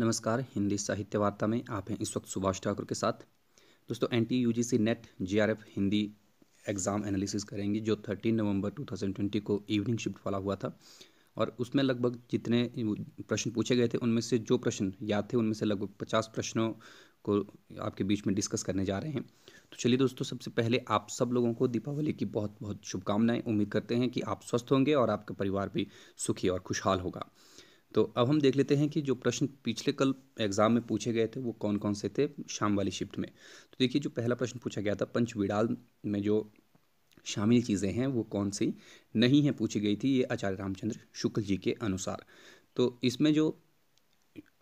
नमस्कार हिंदी साहित्य वार्ता में आप हैं इस वक्त सुभाष ठाकुर के साथ दोस्तों N T U G C NET J R F Hindi exam analysis करेंगे जो thirteen November two thousand twenty को इवनिंग शिफ्ट वाला हुआ था और उसमें लगभग जितने प्रश्न पूछे गए थे उनमें से जो प्रश्न याद थे उनमें से लगभग पचास प्रश्नों को आपके बीच में डिस्कस करने जा रहे हैं तो चलिए दोस्तों सबसे पहले आप सब लोगों को दीपावली की बहुत बहुत शुभकामनाएं उम्मीद करते हैं कि आप स्वस्थ होंगे और आपका परिवार भी सुखी और खुशहाल होगा तो अब हम देख लेते हैं कि जो प्रश्न पिछले कल एग्जाम में पूछे गए थे वो कौन कौन से थे शाम वाली शिफ्ट में तो देखिए जो पहला प्रश्न पूछा गया था पंचविडाल में जो शामिल चीज़ें हैं वो कौन सी नहीं हैं पूछी गई थी ये आचार्य रामचंद्र शुक्ल जी के अनुसार तो इसमें जो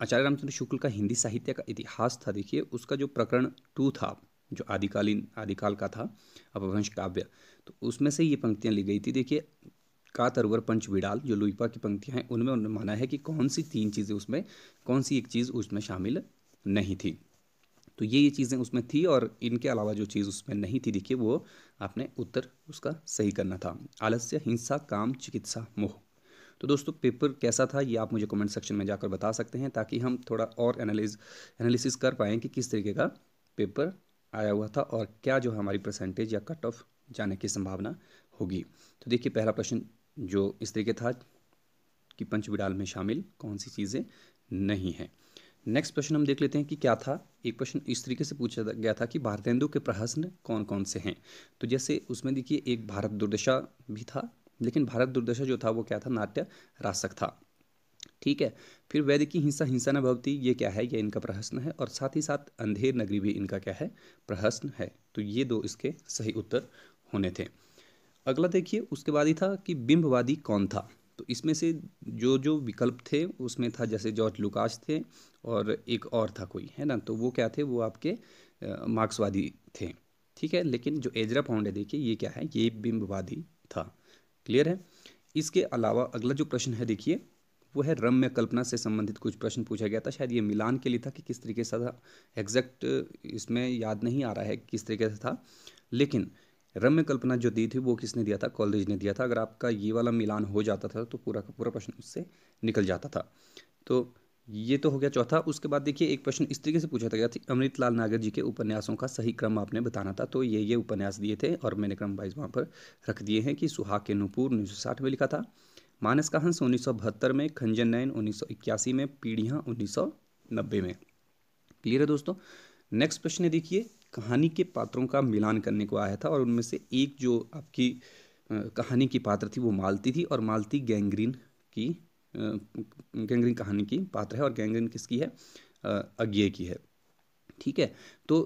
आचार्य रामचंद्र शुक्ल का हिंदी साहित्य का इतिहास था देखिए उसका जो प्रकरण टू था जो आदिकालीन आदिकाल का था अपभ्रंश काव्य तो उसमें से ये पंक्तियाँ ली गई थी देखिए का तरुवर पंच विड़ाल जो लुईपा की पंक्तियाँ हैं उनमें उन्होंने माना है कि कौन सी तीन चीज़ें उसमें कौन सी एक चीज़ उसमें शामिल नहीं थी तो ये ये चीज़ें उसमें थी और इनके अलावा जो चीज़ उसमें नहीं थी देखिए वो आपने उत्तर उसका सही करना था आलस्य हिंसा काम चिकित्सा मोह तो दोस्तों पेपर कैसा था ये आप मुझे कमेंट सेक्शन में जाकर बता सकते हैं ताकि हम थोड़ा और एनालिज एनालिसिस कर पाएँ कि किस तरीके का पेपर आया हुआ था और क्या जो हमारी परसेंटेज या कट ऑफ जाने की संभावना होगी तो देखिए पहला प्रश्न जो इस तरीके था कि पंचविडाल में शामिल कौन सी चीज़ें नहीं हैं नेक्स्ट प्रश्न हम देख लेते हैं कि क्या था एक प्रश्न इस तरीके से पूछा गया था कि भारतेंदु के प्रहसन कौन कौन से हैं तो जैसे उसमें देखिए एक भारत दुर्दशा भी था लेकिन भारत दुर्दशा जो था वो क्या था नाट्य रासक था ठीक है फिर वैद की हिंसा हिंसा न भवती ये क्या है ये इनका प्रहसन है और साथ ही साथ अंधेर नगरी भी इनका क्या है प्रहसन है तो ये दो इसके सही उत्तर होने थे अगला देखिए उसके बाद ही था कि बिंबवादी कौन था तो इसमें से जो जो विकल्प थे उसमें था जैसे जॉर्ज लुकास थे और एक और था कोई है ना तो वो क्या थे वो आपके मार्क्सवादी थे ठीक है लेकिन जो एजरा पाउंड है देखिए ये क्या है ये बिंबवादी था क्लियर है इसके अलावा अगला जो प्रश्न है देखिए वो है रम्य कल्पना से संबंधित कुछ प्रश्न पूछा गया था शायद ये मिलान के लिए था कि किस तरीके से था एग्जैक्ट इसमें याद नहीं आ रहा है किस तरीके से था लेकिन रम्य कल्पना जो दी थी वो किसने दिया था कॉलेज ने दिया था अगर आपका ये वाला मिलान हो जाता था तो पूरा का पूरा प्रश्न उससे निकल जाता था तो ये तो हो गया चौथा उसके बाद देखिए एक प्रश्न इस तरीके से पूछा था गया था अमृतलाल नागर जी के उपन्यासों का सही क्रम आपने बताना था तो ये ये उपन्यास दिए थे और मैंने क्रम वाइज वहाँ पर रख दिए हैं कि सुहाग के नूपुर उन्नीस में लिखा था मानस का हंस उन्नीस में खंजन नयन उन्नीस में पीढ़ियाँ उन्नीस में क्लियर है दोस्तों नेक्स्ट प्रश्न देखिए कहानी के पात्रों का मिलान करने को आया था और उनमें से एक जो आपकी कहानी की पात्र थी वो मालती थी और मालती गैंग्रीन की गैंग्रीन कहानी की पात्र है और गैंग्रीन किसकी है अज्ञे की है ठीक है तो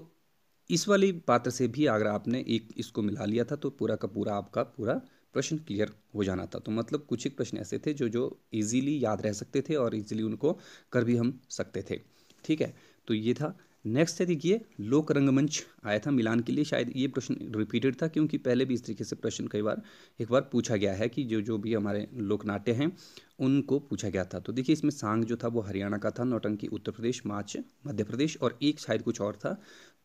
इस वाली पात्र से भी अगर आपने एक इसको मिला लिया था तो पूरा का पूरा आपका पूरा प्रश्न क्लियर हो जाना था तो मतलब कुछ एक प्रश्न ऐसे थे जो जो इजीली याद रह सकते थे और इजीली उनको कर भी हम सकते थे ठीक है तो ये था नेक्स्ट है देखिए लोक रंगमंच आया था मिलान के लिए शायद ये प्रश्न रिपीटेड था क्योंकि पहले भी इस तरीके से प्रश्न कई बार एक बार पूछा गया है कि जो जो भी हमारे लोक नाट्य हैं उनको पूछा गया था तो देखिए इसमें सांग जो था वो हरियाणा का था नौटंकी उत्तर प्रदेश माच मध्य प्रदेश और एक शायद कुछ और था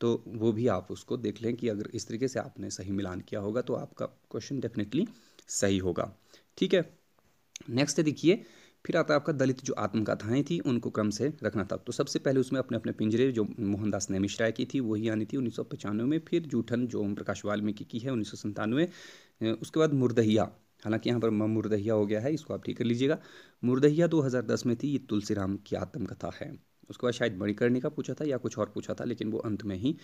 तो वो भी आप उसको देख लें कि अगर इस तरीके से आपने सही मिलान किया होगा तो आपका क्वेश्चन डेफिनेटली सही होगा ठीक है नेक्स्ट है देखिए फिर आता आपका दलित जो आत्मकथाएँ थी उनको क्रम से रखना था तो सबसे पहले उसमें अपने अपने पिंजरे जो मोहनदास ने मिश्रा की थी वही आनी थी उन्नीस में फिर जूठन जो ओम प्रकाश वाल्मीकि की है उन्नीस उसके बाद मुर्दहिया हालांकि यहाँ पर मुर्दहिया हो गया है इसको आप ठीक कर लीजिएगा मुर्दहिया 2010 में थी ये तुलसीराम की आत्मकथा है उसके बाद शायद मणिकर्णी का पूछा था या कुछ और पूछा था लेकिन वो अंत में ही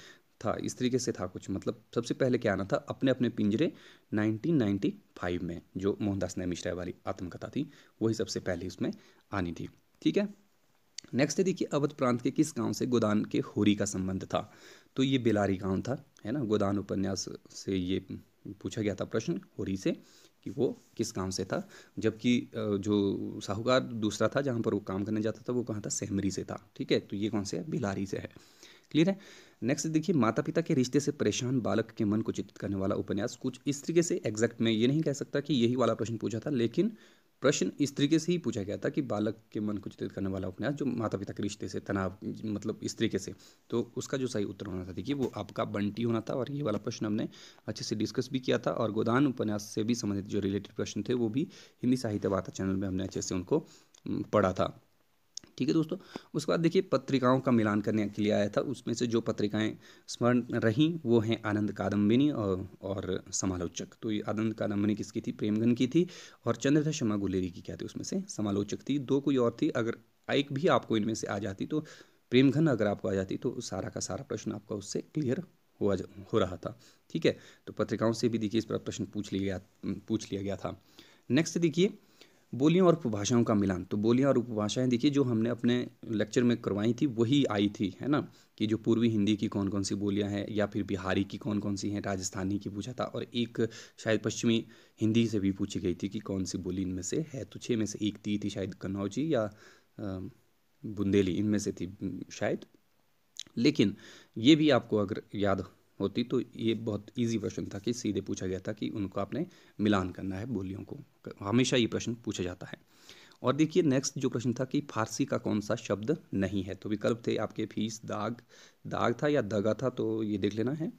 था इस तरीके से था कुछ मतलब सबसे पहले क्या आना था अपने अपने पिंजरे 1995 में जो मोहनदास ने मिश्रा वाली आत्मकथा थी वही सबसे पहले उसमें आनी थी ठीक है नेक्स्ट है देखिए अवध प्रांत के किस गांव से गोदान के होरी का संबंध था तो ये बेलारी गांव था है ना गोदान उपन्यास से ये पूछा गया था प्रश्न होरी से कि वो किस काम से था जबकि जो साहूकार दूसरा था जहाँ पर वो काम करने जाता था वो कहाँ था सहमरी से था ठीक है तो ये कौन से है बिलारी से है क्लियर है नेक्स्ट देखिए माता पिता के रिश्ते से परेशान बालक के मन को चित्रित करने वाला उपन्यास कुछ इस तरीके से एग्जैक्ट में ये नहीं कह सकता कि यही वाला प्रश्न पूछा था लेकिन प्रश्न इस तरीके से ही पूछा गया था कि बालक के मन को चित्रित करने वाला उपन्यास जो माता पिता के रिश्ते से तनाव मतलब इस तरीके से तो उसका जो सही उत्तर होना था देखिए वो आपका बंटी होना था और ये वाला प्रश्न हमने अच्छे से डिस्कस भी किया था और गोदान उपन्यास से भी संबंधित जो रिलेटेड प्रश्न थे वो भी हिंदी साहित्य वार्ता चैनल में हमने अच्छे से उनको पढ़ा था ठीक है दोस्तों उसके बाद देखिए पत्रिकाओं का मिलान करने के लिए आया था उसमें से जो पत्रिकाएं स्मरण रहीं वो हैं आनंद कादम्बिनी और, और समालोचक तो ये आनंद कादम्बिनी किसकी थी प्रेमगन की थी और चंद्रधा शर्मा गुलेरी की क्या थी उसमें से समालोचक थी दो कोई और थी अगर एक भी आपको इनमें से आ जाती तो प्रेमघन अगर आपको आ जाती तो सारा का सारा प्रश्न आपका उससे क्लियर हुआ हो रहा था ठीक है तो पत्रिकाओं से भी देखिए इस पर प्रश्न पूछ लिया पूछ लिया गया था नेक्स्ट देखिए बोलियों और उपभाषाओं का मिलान तो बोलियाँ और उपभाषाएं देखिए जो हमने अपने लेक्चर में करवाई थी वही आई थी है ना कि जो पूर्वी हिंदी की कौन कौन सी बोलियां हैं या फिर बिहारी की कौन कौन सी हैं राजस्थानी की पूछा था और एक शायद पश्चिमी हिंदी से भी पूछी गई थी कि कौन सी बोली इनमें से है तो छः में से एक थी थी शायद कन्नौजी या बुंदेली इनमें से थी शायद लेकिन ये भी आपको अगर याद होती तो ये बहुत इजी प्रश्न था कि सीधे पूछा गया था कि उनको आपने मिलान करना है बोलियों को हमेशा ये प्रश्न पूछा जाता है और देखिए नेक्स्ट जो प्रश्न था कि फारसी का कौन सा शब्द नहीं है तो विकल्प थे आपके फीस दाग दाग था या दगा था तो ये देख लेना है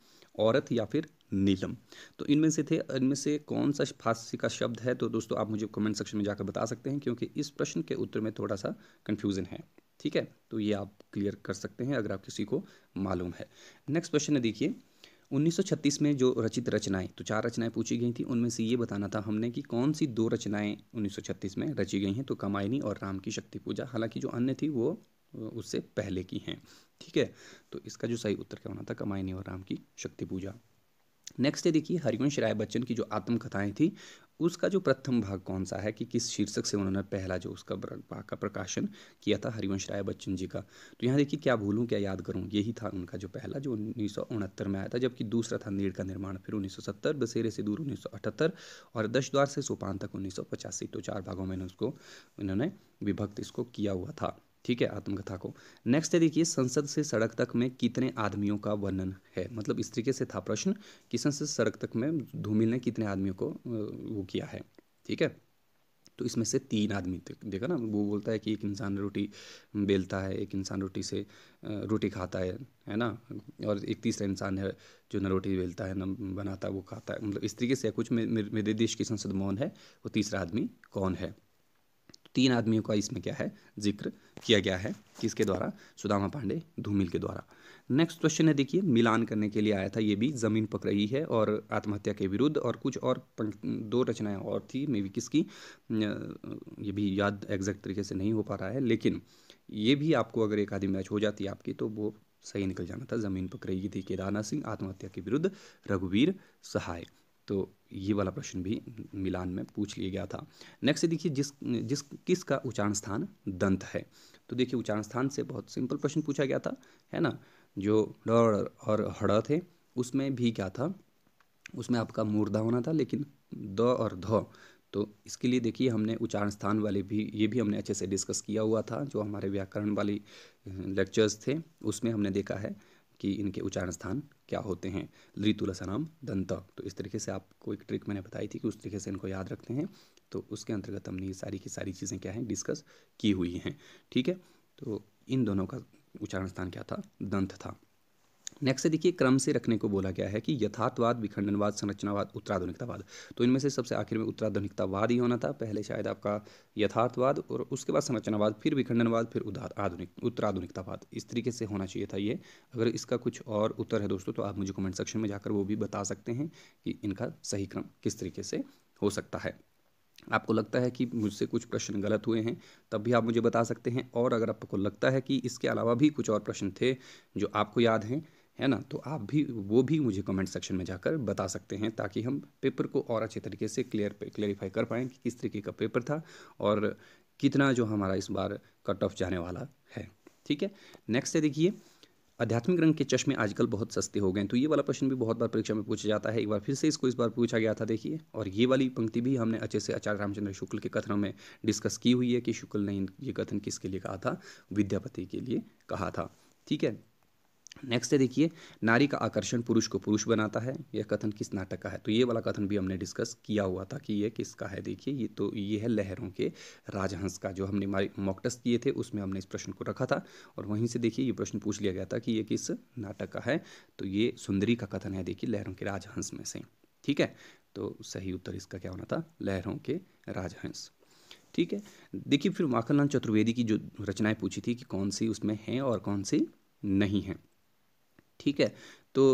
औरत या फिर नीलम तो इनमें से थे इनमें से कौन सा फारसी का शब्द है तो दोस्तों आप मुझे कमेंट सेक्शन में जाकर बता सकते हैं क्योंकि इस प्रश्न के उत्तर में थोड़ा सा कन्फ्यूज़न है ठीक है तो ये आप क्लियर कर सकते हैं अगर आप किसी को मालूम है नेक्स्ट क्वेश्चन है देखिए 1936 में जो रचित रचनाएं तो चार रचनाएं पूछी गई थी उनमें से ये बताना था हमने कि कौन सी दो रचनाएं 1936 में रची गई हैं तो कमायनी और राम की शक्ति पूजा हालांकि जो अन्य थी वो उससे पहले की हैं ठीक है तो इसका जो सही उत्तर क्या होना था कमायनी और राम की शक्ति पूजा नेक्स्ट है देखिए हरिवंश राय बच्चन की जो आत्मकथाएं थी उसका जो प्रथम भाग कौन सा है कि किस शीर्षक से उन्होंने पहला जो उसका भाग का प्रकाशन किया था हरिवंश राय बच्चन जी का तो यहाँ देखिए क्या भूलूँ क्या याद करूँ यही था उनका जो पहला जो उन्नीस में आया था जबकि दूसरा था नीड़ का निर्माण फिर उन्नीस बसेरे से दूर उन्नीस और दश द्वार से सोपान तक उन्नीस तो चार भागों में उसको इन्होंने विभक्त इसको किया हुआ था ठीक है आत्मकथा को नेक्स्ट है देखिए संसद से सड़क तक में कितने आदमियों का वर्णन है मतलब इस तरीके से था प्रश्न कि संसद से सड़क तक में धूमिल ने कितने आदमियों को वो किया है ठीक है तो इसमें से तीन आदमी देखा ना वो बोलता है कि एक इंसान रोटी बेलता है एक इंसान रोटी से रोटी खाता है है ना और एक तीसरा इंसान है जो न रोटी बेलता है न बनाता है वो खाता है मतलब इस तरीके से कुछ मेरे देश की संसद मौन है वो तीसरा आदमी कौन है तीन आदमियों का इसमें क्या है जिक्र किया गया है किसके द्वारा सुदामा पांडे धूमिल के द्वारा नेक्स्ट क्वेश्चन है देखिए मिलान करने के लिए आया था ये भी ज़मीन पक रही है और आत्महत्या के विरुद्ध और कुछ और दो रचनाएं और थी मे भी किसकी ये भी याद एग्जैक्ट तरीके से नहीं हो पा रहा है लेकिन ये भी आपको अगर एक आधी मैच हो जाती आपकी तो वो सही निकल जाना था ज़मीन पक रही थी केदारनाथ सिंह आत्महत्या के विरुद्ध रघुवीर सहाय तो ये वाला प्रश्न भी मिलान में पूछ लिया गया था नेक्स्ट देखिए जिस जिस किस का उच्चारण स्थान दंत है तो देखिए उच्चारण स्थान से बहुत सिंपल प्रश्न पूछा गया था है ना जो ड और हड़ थे उसमें भी क्या था उसमें आपका मूर्धा होना था लेकिन द और ध तो इसके लिए देखिए हमने उच्चारण स्थान वाले भी ये भी हमने अच्छे से डिस्कस किया हुआ था जो हमारे व्याकरण वाली लेक्चर्स थे उसमें हमने देखा है कि इनके उच्चारण स्थान क्या होते हैं लृतुलसनाम दंत तो इस तरीके से आपको एक ट्रिक मैंने बताई थी कि उस तरीके से इनको याद रखते हैं तो उसके अंतर्गत हमने ये सारी की सारी चीज़ें क्या हैं डिस्कस की हुई हैं ठीक है तो इन दोनों का उच्चारण स्थान क्या था दंत था नेक्स्ट देखिए क्रम से रखने को बोला गया है कि यथार्थवाद विखंडनवाद संरचनावाद उत्तराधुनिकतावाद तो इनमें से सबसे आखिर में उत्तराधुनिकतावाद ही होना था पहले शायद आपका यथार्थवाद और उसके बाद संरचनावाद फिर विखंडनवाद फिर आधुनिक उत्तराधुनिकतावाद इस तरीके से होना चाहिए था ये अगर इसका कुछ और उत्तर है दोस्तों तो आप मुझे कमेंट सेक्शन में जाकर वो भी बता सकते हैं कि इनका सही क्रम किस तरीके से हो सकता है आपको लगता है कि मुझसे कुछ प्रश्न गलत हुए हैं तब भी आप मुझे बता सकते हैं और अगर आपको लगता है कि इसके अलावा भी कुछ और प्रश्न थे जो आपको याद हैं है ना तो आप भी वो भी मुझे कमेंट सेक्शन में जाकर बता सकते हैं ताकि हम पेपर को और अच्छे तरीके से क्लियर क्लियरिफाई कर पाएँ कि किस तरीके का पेपर था और कितना जो हमारा इस बार कट ऑफ जाने वाला है ठीक है नेक्स्ट है देखिए आध्यात्मिक रंग के चश्मे आजकल बहुत सस्ते हो गए तो ये वाला प्रश्न भी बहुत बार परीक्षा में पूछा जाता है एक बार फिर से इसको इस बार पूछा गया था देखिए और ये वाली पंक्ति भी हमने अच्छे से आचार्य रामचंद्र शुक्ल के कथनों में डिस्कस की हुई है कि शुक्ल ने ये कथन किसके लिए कहा था विद्यापति के लिए कहा था ठीक है नेक्स्ट है देखिए नारी का आकर्षण पुरुष को पुरुष बनाता है यह कथन किस नाटक का है तो ये वाला कथन भी हमने डिस्कस किया हुआ था कि ये किसका है देखिए ये तो ये है लहरों के राजहंस का जो हमने मॉक टेस्ट किए थे उसमें हमने इस प्रश्न को रखा था और वहीं से देखिए ये प्रश्न पूछ लिया गया था कि ये किस नाटक का है तो ये सुंदरी का कथन है देखिए लहरों के राजहंस में से ठीक है तो सही उत्तर इसका क्या होना था लहरों के राजहंस ठीक है देखिए फिर माखनलाल चतुर्वेदी की जो रचनाएं पूछी थी कि कौन सी उसमें हैं और कौन सी नहीं हैं ठीक है तो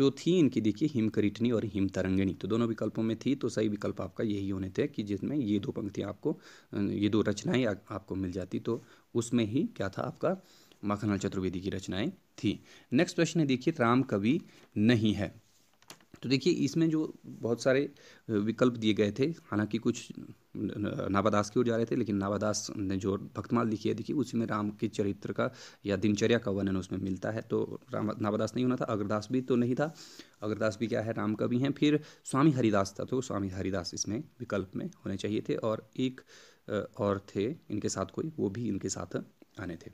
जो थी इनकी देखिए हिमकरिटनी और हिम तरंगिणी तो दोनों विकल्पों में थी तो सही विकल्प आपका यही होने थे कि जिसमें ये दो पंक्तियाँ आपको ये दो रचनाएँ आपको मिल जाती तो उसमें ही क्या था आपका माखनलाल चतुर्वेदी की रचनाएँ थी नेक्स्ट प्रश्न है देखिए राम कवि नहीं है तो देखिए इसमें जो बहुत सारे विकल्प दिए गए थे हालांकि कुछ नावादास की ओर जा रहे थे लेकिन नावादास ने जो भक्तमाल लिखी है देखिए उसी में राम के चरित्र का या दिनचर्या का वर्णन उसमें मिलता है तो राम नावादास नहीं होना था अग्रदास भी तो नहीं था अग्रदास भी क्या है राम का भी हैं फिर स्वामी हरिदास था तो स्वामी हरिदास इसमें विकल्प में होने चाहिए थे और एक और थे इनके साथ कोई वो भी इनके साथ आने थे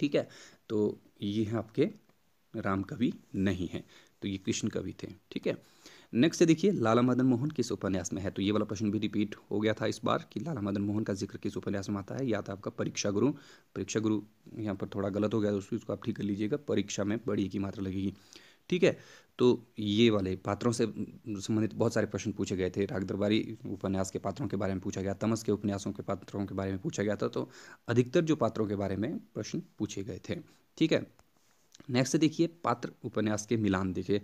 ठीक है तो ये हैं आपके राम कवि नहीं हैं तो ये कृष्ण कवि थे ठीक है नेक्स्ट देखिए लाला मदन मोहन किस उपन्यास में है तो ये वाला प्रश्न भी रिपीट हो गया था इस बार कि लाला मदन मोहन का जिक्र किस उपन्यास में आता है या था तो आपका परीक्षा गुरु परीक्षा गुरु यहाँ पर थोड़ा गलत हो गया दोस्तों इसको आप ठीक कर लीजिएगा परीक्षा में बड़ी की मात्रा लगेगी ठीक है तो ये वाले पात्रों से संबंधित बहुत सारे प्रश्न पूछे गए थे राग दरबारी उपन्यास के पात्रों के बारे में पूछा गया तमस के उपन्यासों के पात्रों के बारे में पूछा गया था तो अधिकतर जो पात्रों के बारे में प्रश्न पूछे गए थे ठीक है नेक्स्ट देखिए पात्र उपन्यास के मिलान देखिए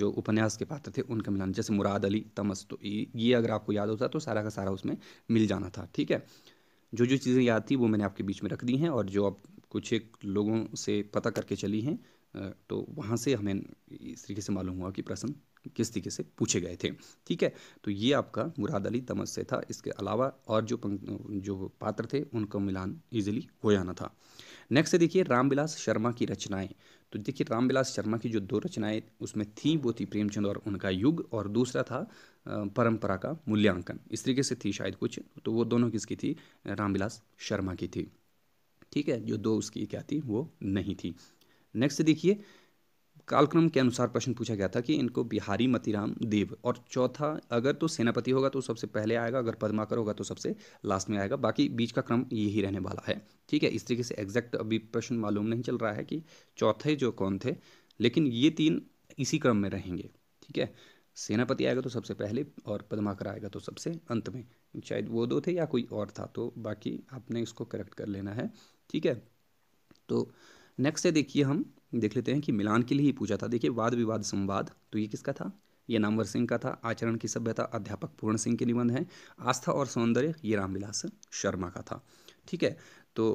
जो उपन्यास के पात्र थे उनका मिलान जैसे मुराद अली तमस तो ये अगर आपको याद होता तो सारा का सारा उसमें मिल जाना था ठीक है जो जो चीज़ें याद थी वो मैंने आपके बीच में रख दी हैं और जो आप कुछ एक लोगों से पता करके चली हैं तो वहाँ से हमें इस तरीके से मालूम हुआ कि प्रश्न किस तरीके से पूछे गए थे ठीक है तो ये आपका मुराद अली तमस से था इसके अलावा और जो जो पात्र थे उनका मिलान ईजिली हो जाना था नेक्स्ट है देखिए रामविलास शर्मा की रचनाएं तो देखिए रामविलास शर्मा की जो दो रचनाएं उसमें थी वो थी प्रेमचंद और उनका युग और दूसरा था परंपरा का मूल्यांकन इस तरीके से थी शायद कुछ तो वो दोनों किसकी थी रामविलास शर्मा की थी ठीक है जो दो उसकी क्या थी वो नहीं थी नेक्स्ट देखिए कालक्रम के अनुसार प्रश्न पूछा गया था कि इनको बिहारी मतिराम देव और चौथा अगर तो सेनापति होगा तो सबसे पहले आएगा अगर पद्माकर होगा तो सबसे लास्ट में आएगा बाकी बीच का क्रम यही रहने वाला है ठीक है इस तरीके से एग्जैक्ट अभी प्रश्न मालूम नहीं चल रहा है कि चौथे जो कौन थे लेकिन ये तीन इसी क्रम में रहेंगे ठीक है सेनापति आएगा तो सबसे पहले और पद्माकर आएगा तो सबसे अंत में शायद वो दो थे या कोई और था तो बाकी आपने इसको करेक्ट कर लेना है ठीक है तो नेक्स्ट है देखिए हम देख लेते हैं कि मिलान के लिए ही पूछा था देखिए वाद विवाद संवाद तो ये किसका था ये नामवर सिंह का था आचरण की सभ्यता अध्यापक पूर्ण सिंह के निबंध हैं आस्था और सौंदर्य ये रामविलास शर्मा का था ठीक है तो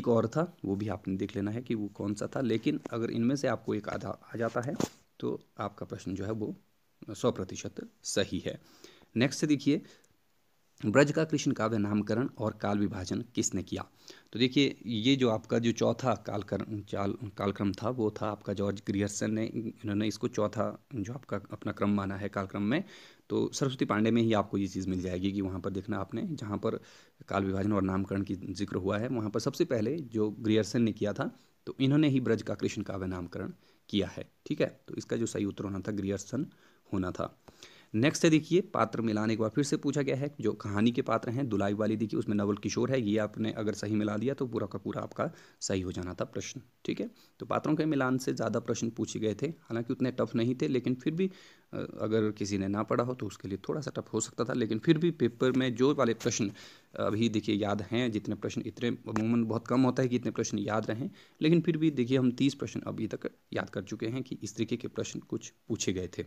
एक और था वो भी आपने देख लेना है कि वो कौन सा था लेकिन अगर इनमें से आपको एक आधा आ जाता है तो आपका प्रश्न जो है वो सौ प्रतिशत सही है नेक्स्ट देखिए ब्रज का कृष्ण काव्य नामकरण और काल विभाजन किसने किया तो देखिए ये जो आपका जो चौथा कालक्रम चाल कालक्रम था वो था आपका जॉर्ज ग्रियर्सन ने इन्होंने इसको चौथा जो आपका अपना क्रम माना है कालक्रम में तो सरस्वती पांडे में ही आपको ये चीज़ मिल जाएगी कि वहाँ पर देखना आपने जहाँ पर काल विभाजन और नामकरण की जिक्र हुआ है वहाँ पर सबसे पहले जो ग्रियर्सन ने किया था तो इन्होंने ही ब्रज का कृष्ण काव्य नामकरण किया है ठीक है तो इसका जो सही उत्तर होना था ग्रियर्सन होना था नेक्स्ट है देखिए पात्र मिलाने के बाद फिर से पूछा गया है जो कहानी के पात्र हैं दुलाई वाली देखिए उसमें नवल किशोर है ये आपने अगर सही मिला दिया तो पूरा का पूरा आपका सही हो जाना था प्रश्न ठीक है तो पात्रों के मिलान से ज़्यादा प्रश्न पूछे गए थे हालांकि उतने टफ नहीं थे लेकिन फिर भी अगर किसी ने ना पढ़ा हो तो उसके लिए थोड़ा सा टफ हो सकता था लेकिन फिर भी पेपर में जो वाले प्रश्न अभी देखिए याद हैं जितने प्रश्न इतने अमूमन बहुत कम होता है कि इतने प्रश्न याद रहें लेकिन फिर भी देखिए हम तीस प्रश्न अभी तक याद कर चुके हैं कि इस तरीके के प्रश्न कुछ पूछे गए थे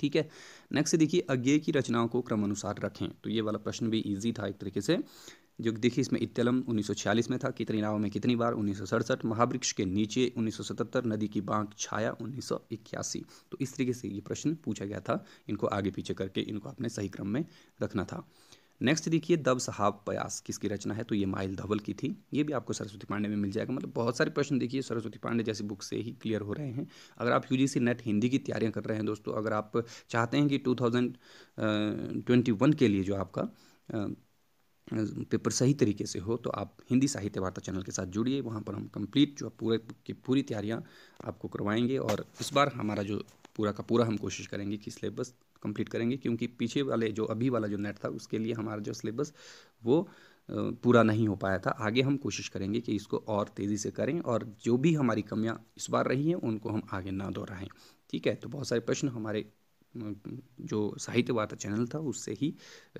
ठीक है नेक्स्ट देखिए अज्ञे की रचनाओं को क्रमानुसार रखें तो ये वाला प्रश्न भी ईजी था एक तरीके से जो देखिए इसमें इत्तलम 1946 में था कितनी नावों में कितनी बार उन्नीस महावृक्ष के नीचे 1977 नदी की बांक छाया 1981 तो इस तरीके से ये प्रश्न पूछा गया था इनको आगे पीछे करके इनको आपने सही क्रम में रखना था नेक्स्ट देखिए दब साहब पयास किसकी रचना है तो ये माइल धवल की थी ये भी आपको सरस्वती पांडे में मिल जाएगा मतलब बहुत सारे प्रश्न देखिए सरस्वती पांडे जैसी बुक से ही क्लियर हो रहे हैं अगर आप यू नेट हिंदी की तैयारियां कर रहे हैं दोस्तों अगर आप चाहते हैं कि टू के लिए जो आपका पेपर सही तरीके से हो तो आप हिंदी साहित्य वार्ता चैनल के साथ जुड़िए वहाँ पर हम कंप्लीट जो पूरे की पूरी तैयारियाँ आपको करवाएंगे और इस बार हमारा जो पूरा का पूरा हम कोशिश करेंगे कि सिलेबस कंप्लीट करेंगे क्योंकि पीछे वाले जो अभी वाला जो नेट था उसके लिए हमारा जो सिलेबस वो पूरा नहीं हो पाया था आगे हम कोशिश करेंगे कि इसको और तेज़ी से करें और जो भी हमारी कमियाँ इस बार रही हैं उनको हम आगे ना दोहराएँ ठीक है तो बहुत सारे प्रश्न हमारे जो साहित्य वार्ता चैनल था उससे ही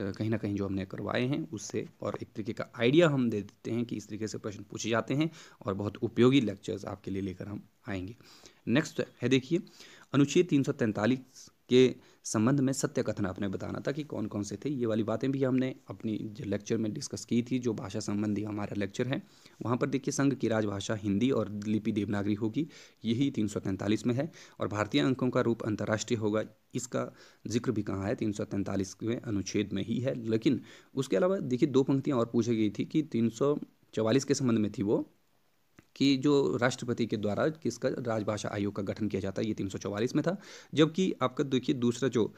कहीं ना कहीं जो हमने करवाए हैं उससे और एक तरीके का आइडिया हम दे देते हैं कि इस तरीके से प्रश्न पूछे जाते हैं और बहुत उपयोगी लेक्चर्स आपके लिए लेकर हम आएंगे नेक्स्ट है देखिए अनुच्छेद तीन सौ तैंतालीस के संबंध में सत्य कथन आपने बताना था कि कौन कौन से थे ये वाली बातें भी हमने अपनी जो लेक्चर में डिस्कस की थी जो भाषा संबंधी हमारा लेक्चर है वहाँ पर देखिए संघ की राजभाषा हिंदी और लिपि देवनागरी होगी यही तीन सौ तैंतालीस में है और भारतीय अंकों का रूप अंतर्राष्ट्रीय होगा इसका जिक्र भी कहाँ है तीन सौ तैंतालीस में अनुच्छेद में ही है लेकिन उसके अलावा देखिए दो पंक्तियाँ और पूछी गई थी कि तीन सौ चवालीस के संबंध में थी वो कि जो राष्ट्रपति के द्वारा किसका राजभाषा आयोग का गठन किया जाता है ये तीन में था जबकि आपका देखिए दूसरा जो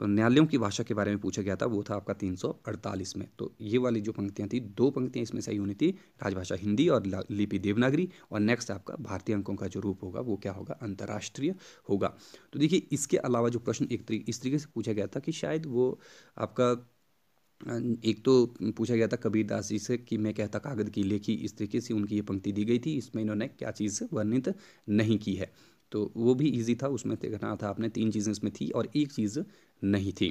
न्यायालयों की भाषा के बारे में पूछा गया था वो था आपका 348 में तो ये वाली जो पंक्तियाँ थी दो पंक्तियाँ इसमें सही होनी थी राजभाषा हिंदी और लिपि देवनागरी और नेक्स्ट आपका भारतीय अंकों का जो रूप होगा वो क्या होगा अंतर्राष्ट्रीय होगा तो देखिए इसके अलावा जो प्रश्न एक तरीके इस तरीके से पूछा गया था कि शायद वो आपका एक तो पूछा गया था कबीर दास जी से कि मैं कहता कागज़ की लेखी इस तरीके से उनकी ये पंक्ति दी गई थी इसमें इन्होंने क्या चीज़ वर्णित नहीं की है तो वो भी इजी था उसमें देखना था आपने तीन चीज़ें इसमें थी और एक चीज़ नहीं थी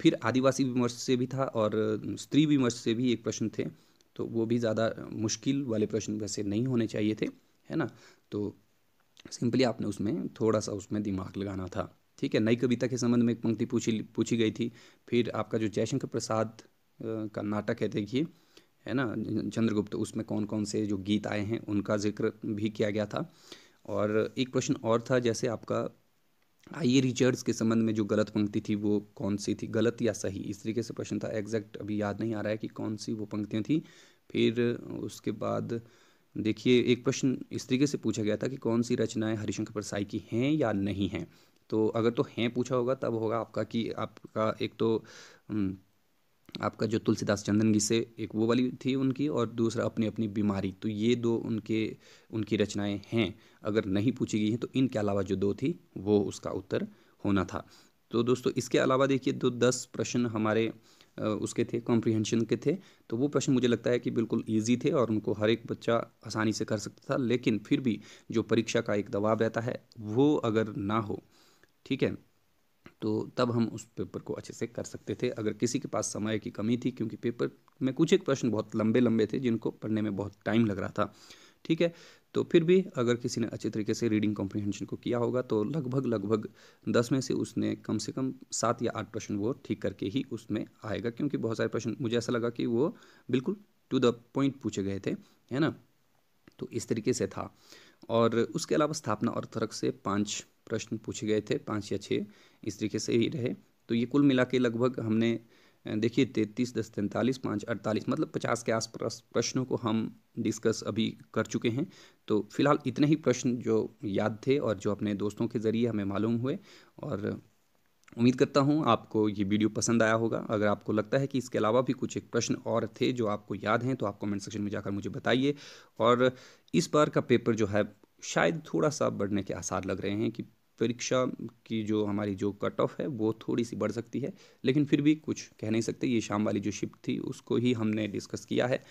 फिर आदिवासी विमर्श से भी था और स्त्री विमर्श से भी एक प्रश्न थे तो वो भी ज़्यादा मुश्किल वाले प्रश्न वैसे नहीं होने चाहिए थे है ना तो सिंपली आपने उसमें थोड़ा सा उसमें दिमाग लगाना था ठीक है नई कविता के संबंध में एक पंक्ति पूछी पूछी गई थी फिर आपका जो जयशंकर प्रसाद का नाटक है देखिए है ना चंद्रगुप्त उसमें कौन कौन से जो गीत आए हैं उनका जिक्र भी किया गया था और एक प्रश्न और था जैसे आपका आइए रिचर्ड्स के संबंध में जो गलत पंक्ति थी वो कौन सी थी गलत या सही इस तरीके से प्रश्न था एग्जैक्ट अभी याद नहीं आ रहा है कि कौन सी वो पंक्तियाँ थी फिर उसके बाद देखिए एक प्रश्न इस तरीके से पूछा गया था कि कौन सी रचनाएं हरिशंकर परसाई की हैं या नहीं हैं तो अगर तो हैं पूछा होगा तब होगा आपका कि आपका एक तो आपका जो तुलसीदास चंदन जी से एक वो वाली थी उनकी और दूसरा अपनी अपनी बीमारी तो ये दो उनके उनकी रचनाएं हैं अगर नहीं पूछी गई हैं तो इनके अलावा जो दो थी वो उसका उत्तर होना था तो दोस्तों इसके अलावा देखिए दो दस प्रश्न हमारे उसके थे कॉम्प्रिहेंशन के थे तो वो प्रश्न मुझे लगता है कि बिल्कुल ईजी थे और उनको हर एक बच्चा आसानी से कर सकता था लेकिन फिर भी जो परीक्षा का एक दबाव रहता है वो अगर ना हो ठीक है तो तब हम उस पेपर को अच्छे से कर सकते थे अगर किसी के पास समय की कमी थी क्योंकि पेपर में कुछ एक प्रश्न बहुत लंबे लंबे थे जिनको पढ़ने में बहुत टाइम लग रहा था ठीक है तो फिर भी अगर किसी ने अच्छे तरीके से रीडिंग कॉम्प्रिहेंशन को किया होगा तो लगभग लगभग दस में से उसने कम से कम सात या आठ प्रश्न वो ठीक करके ही उसमें आएगा क्योंकि बहुत सारे प्रश्न मुझे ऐसा लगा कि वो बिल्कुल टू द पॉइंट पूछे गए थे है ना तो इस तरीके से था और उसके अलावा स्थापना और तर्क से पाँच प्रश्न पूछे गए थे पाँच या छः इस तरीके से ही रहे तो ये कुल मिला के लगभग हमने देखिए तैंतीस दस तैंतालीस पाँच अड़तालीस मतलब पचास के आसपास प्रश्नों को हम डिस्कस अभी कर चुके हैं तो फिलहाल इतने ही प्रश्न जो याद थे और जो अपने दोस्तों के ज़रिए हमें मालूम हुए और उम्मीद करता हूँ आपको ये वीडियो पसंद आया होगा अगर आपको लगता है कि इसके अलावा भी कुछ एक प्रश्न और थे जो आपको याद हैं तो आप कमेंट सेक्शन में जाकर मुझे बताइए और इस बार का पेपर जो है शायद थोड़ा सा बढ़ने के आसार लग रहे हैं कि परीक्षा की जो हमारी जो कट ऑफ है वो थोड़ी सी बढ़ सकती है लेकिन फिर भी कुछ कह नहीं सकते ये शाम वाली जो शिफ्ट थी उसको ही हमने डिस्कस किया है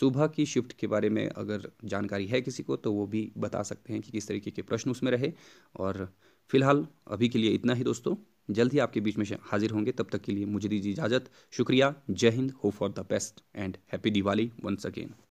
सुबह की शिफ्ट के बारे में अगर जानकारी है किसी को तो वो भी बता सकते हैं कि किस तरीके के प्रश्न उसमें रहे और फिलहाल अभी के लिए इतना ही दोस्तों जल्द ही आपके बीच में हाजिर होंगे तब तक के लिए मुझे दीजिए इजाज़त शुक्रिया जय हिंद hope for the best and happy Diwali once again